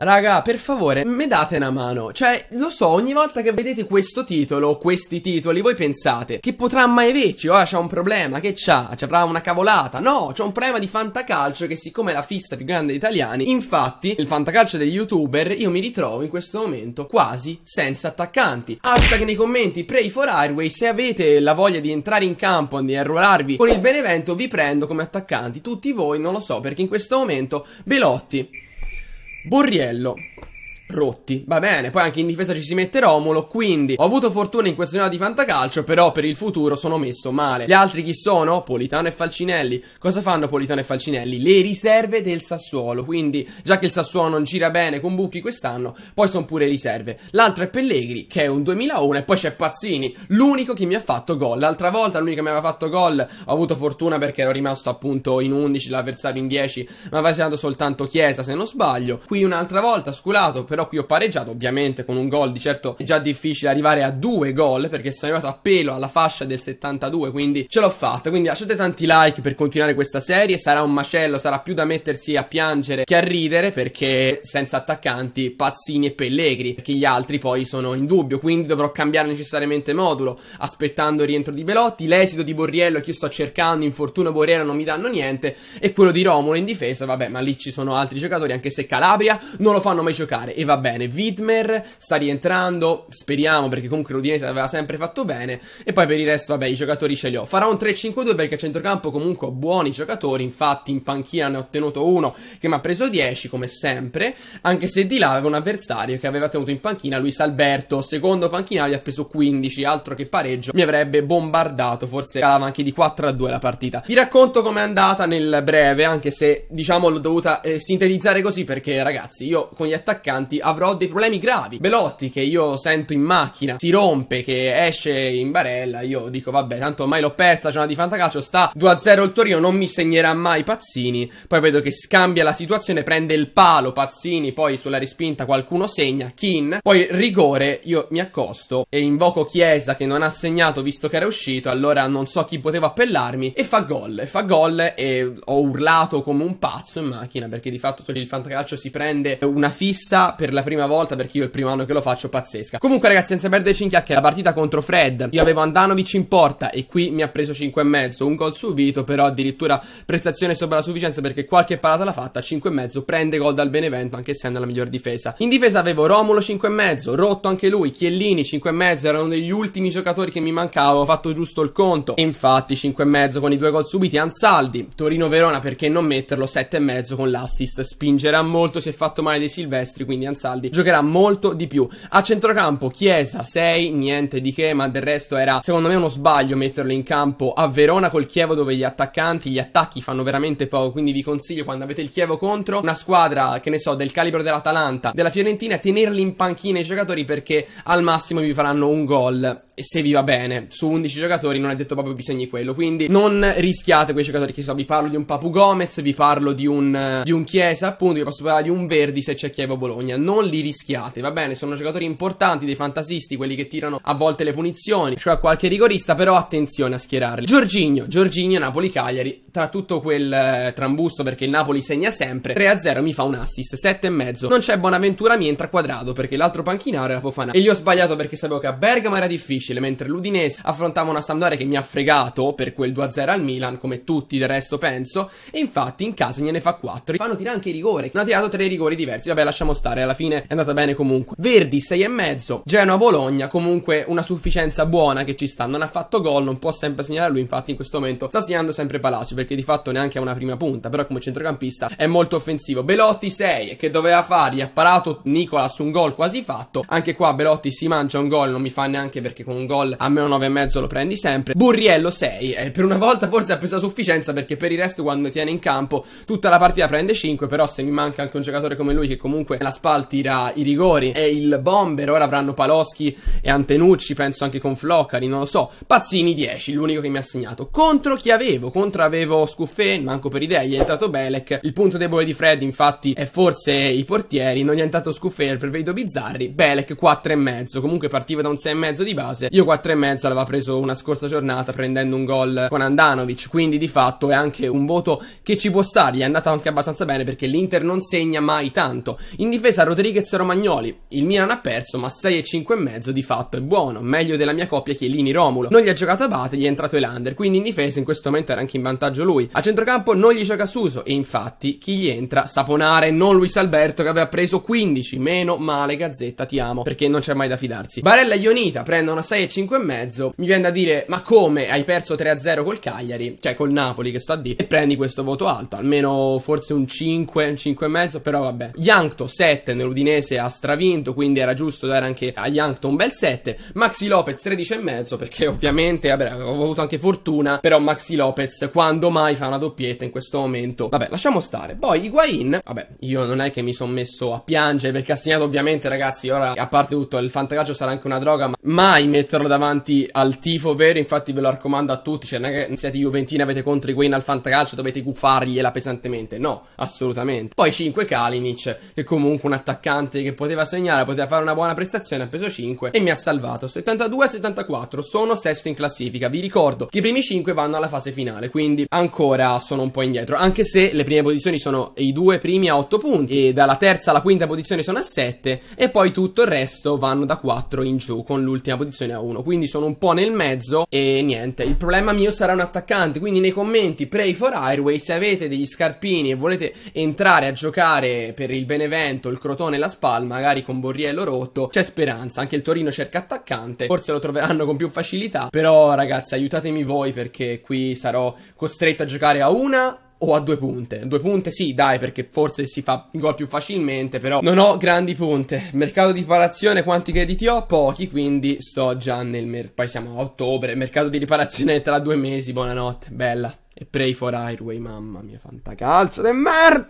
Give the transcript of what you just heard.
Raga, per favore, mi date una mano. Cioè, lo so, ogni volta che vedete questo titolo questi titoli, voi pensate che potrà mai averci? Oh, c'ha un problema, che c'ha? C'avrà una cavolata? No, c'è un problema di fantacalcio che siccome è la fissa più grande degli italiani, infatti, il fantacalcio degli youtuber, io mi ritrovo in questo momento quasi senza attaccanti. Hashtag nei commenti, pray for Airway, se avete la voglia di entrare in campo, di arruolarvi con il Benevento, vi prendo come attaccanti. Tutti voi, non lo so, perché in questo momento, Belotti... Borriello rotti. Va bene, poi anche in difesa ci si mette Romolo, quindi ho avuto fortuna in questa giornata di fantacalcio, però per il futuro sono messo male. Gli altri chi sono? Politano e Falcinelli. Cosa fanno Politano e Falcinelli? Le riserve del Sassuolo, quindi già che il Sassuolo non gira bene con Bucchi quest'anno, poi sono pure riserve. L'altro è Pellegri, che è un 2001, e poi c'è Pazzini, l'unico che mi ha fatto gol. L'altra volta l'unico che mi aveva fatto gol, ho avuto fortuna perché ero rimasto appunto in 11, l'avversario in 10, ma aveva segnato soltanto Chiesa se non sbaglio. Qui un'altra volta, sculato, però però qui ho pareggiato, ovviamente con un gol di certo è già difficile arrivare a due gol perché sono arrivato a pelo alla fascia del 72, quindi ce l'ho fatta, quindi lasciate tanti like per continuare questa serie, sarà un macello, sarà più da mettersi a piangere che a ridere perché senza attaccanti Pazzini e Pellegri, perché gli altri poi sono in dubbio, quindi dovrò cambiare necessariamente modulo, aspettando il rientro di Belotti, l'esito di Borriello che io sto cercando, infortunio Borriello non mi danno niente e quello di Romolo in difesa, vabbè, ma lì ci sono altri giocatori, anche se Calabria non lo fanno mai giocare e va bene. Widmer sta rientrando, speriamo, perché comunque l'Udinese aveva sempre fatto bene. E poi per il resto, vabbè, i giocatori ce li ho. Farò un 3-5-2 perché a centrocampo comunque ho buoni giocatori. Infatti, in panchina ne ho ottenuto uno che mi ha preso 10, come sempre. Anche se di là aveva un avversario che aveva tenuto in panchina Luis Alberto, secondo panchinario, ha preso 15, altro che pareggio. Mi avrebbe bombardato, forse calava anche di 4-2 la partita. Vi racconto com'è andata nel breve, anche se diciamo l'ho dovuta eh, sintetizzare così perché ragazzi, io con gli attaccanti avrò dei problemi gravi. Belotti che io sento in macchina si rompe, che esce in barella, io dico vabbè, tanto ormai l'ho persa, c'è una di fantacalcio, sta 2-0 il Torino, non mi segnerà mai Pazzini. Poi vedo che scambia la situazione, prende il palo Pazzini, poi sulla rispinta qualcuno segna, Kin, poi rigore, io mi accosto e invoco Chiesa che non ha segnato visto che era uscito, allora non so chi poteva appellarmi e fa gol, fa gol e ho urlato come un pazzo in macchina perché di fatto il fantacalcio si prende una fissa per per la prima volta perché io il primo anno che lo faccio pazzesca. Comunque ragazzi, senza perderci in chiacchiere, la partita contro Fred, io avevo Andanovic in porta e qui mi ha preso 5,5, un gol subito, però addirittura prestazione sopra la sufficienza perché qualche parata l'ha fatta, 5,5, prende gol dal Benevento anche essendo la miglior difesa. In difesa avevo Romulo 5,5, Rotto anche lui, Chiellini 5,5, uno degli ultimi giocatori che mi mancavano, ho fatto giusto il conto. E infatti 5,5 con i due gol subiti, Ansaldi, Torino-Verona perché non metterlo, 7,5 con l'assist, spingerà molto si è fatto male dei Silvestri, quindi Ansaldi Ansaldi giocherà molto di più. A centrocampo Chiesa 6, niente di che, ma del resto era secondo me uno sbaglio metterlo in campo a Verona col Chievo dove gli attaccanti, gli attacchi fanno veramente poco, quindi vi consiglio quando avete il Chievo contro una squadra che ne so del calibro dell'Atalanta, della Fiorentina, tenerli in panchina i giocatori perché al massimo vi faranno un gol e se vi va bene, su 11 giocatori non è detto proprio che bisogni quello, quindi non rischiate quei giocatori che so, vi parlo di un Papu Gomez, vi parlo di un, eh, di un Chiesa, appunto, vi posso parlare di un Verdi se c'è Chievo Bologna, non li rischiate, va bene, sono giocatori importanti, dei fantasisti, quelli che tirano a volte le punizioni, cioè qualche rigorista, però attenzione a schierarli. Giorginio, Giorginio Napoli-Cagliari, tra tutto quel eh, trambusto perché il Napoli segna sempre. 3-0 mi fa un assist, 7,5. Non c'è Bonaventura, mi entra quadrato perché l'altro panchinaro era Fofana. E gli ho sbagliato perché sapevo che a Bergamo era difficile, mentre l'Udinese affrontava una Sampdoria che mi ha fregato per quel 2-0 al Milan, come tutti del resto penso. E infatti in casa gliene fa 4. Fanno tirare anche i rigori. Non ha tirato 3 rigori diversi. Vabbè, lasciamo stare, alla fine è andata bene comunque. Verdi 6,5. Genoa-Bologna, comunque una sufficienza buona che ci sta. Non ha fatto gol, non può sempre segnare lui. Infatti in questo momento sta segnando sempre Palacio perché perché di fatto neanche ha una prima punta, però come centrocampista è molto offensivo. Belotti 6 che doveva fare, ha parato Nicolas un gol quasi fatto. Anche qua Belotti si mangia un gol, non mi fa neanche perché con un gol a meno 9,5 lo prendi sempre. Burriello 6 e per una volta forse ha preso a sufficienza perché per il resto quando tiene in campo tutta la partita prende 5, però se mi manca anche un giocatore come lui che comunque la SPAL tira i rigori e il bomber, ora avranno Paloschi e Antenucci, penso anche con Floccari, non lo so. Pazzini 10, l'unico che mi ha segnato. Contro chi avevo? Contro avevo avevo Scuffè, manco per idea, gli è entrato Belek. Il punto debole di Fred, infatti, è forse i portieri. Non gli è entrato Scuffè, il prevedo Bizzarri. Belek 4,5. Comunque partiva da un 6,5 di base. Io 4,5 l'aveva preso una scorsa giornata prendendo un gol con Andanovic. Quindi di fatto è anche un voto che ci può stare. Gli è andato anche abbastanza bene perché l'Inter non segna mai tanto. In difesa Rodriguez Romagnoli. Il Milan ha perso, ma 6,5 di fatto è buono. Meglio della mia coppia Chiellini-Romulo. Non gli ha giocato Abate, gli è entrato Elander. Quindi in difesa in questo momento era anche in vantaggio vantaggio lui. A centrocampo non gli gioca Suso, e infatti chi gli entra Saponare, non Luis Alberto che aveva preso 15, meno male Gazzetta ti amo perché non c'è mai da fidarsi. Barella e Ionita prendono a 6 e 5 e mezzo, mi viene da dire ma come hai perso 3-0 col Cagliari, cioè col Napoli che sto a dire e prendi questo voto alto, almeno forse un 5, un 5 e mezzo, però vabbè. Yankto 7 nell'Udinese ha stravinto, quindi era giusto dare anche a Yankto un bel 7. Maxi Lopez 13 e mezzo perché ovviamente vabbè, avevo avuto anche fortuna, però Maxi Lopez quando quando mai fa una doppietta in questo momento. Vabbè, lasciamo stare. Poi Higuain, vabbè, io non è che mi sono messo a piangere perché ha segnato ovviamente, ragazzi, ora a parte tutto il fantacalcio sarà anche una droga, ma mai metterlo davanti al tifo vero, infatti ve lo raccomando a tutti, cioè non è che siete Juventini avete contro Higuain al fantacalcio, dovete guffargliela pesantemente. No, assolutamente. Poi 5 Kalinic, che comunque un attaccante che poteva segnare, poteva fare una buona prestazione, ha preso 5 e mi ha salvato. 72 a 74, sono sesto in classifica. Vi ricordo che i primi 5 vanno alla fase finale, quindi ancora sono un po' indietro. Anche se le prime posizioni sono i due primi a 8 punti, e dalla terza alla quinta posizione sono a 7, e poi tutto il resto vanno da 4 in giù, con l'ultima posizione a 1. Quindi sono un po' nel mezzo e niente. Il problema mio sarà un attaccante. Quindi nei commenti, pray for Airway. Se avete degli scarpini e volete entrare a giocare per il Benevento, il Crotone e la Spal, magari con Borriello rotto, c'è speranza. Anche il Torino cerca attaccante. Forse lo troveranno con più facilità. Però, ragazzi, aiutatemi voi perché qui sarò costretto costretto a giocare a una o a due punte. Due punte sì, dai, perché forse si fa gol più facilmente, però non ho grandi punte. Mercato di riparazione, quanti crediti ho? Pochi, quindi sto già nel... Mer- poi siamo a ottobre, mercato di riparazione tra due mesi, buonanotte, bella. E pray for Highway, mamma mia, fantacalcio de merda!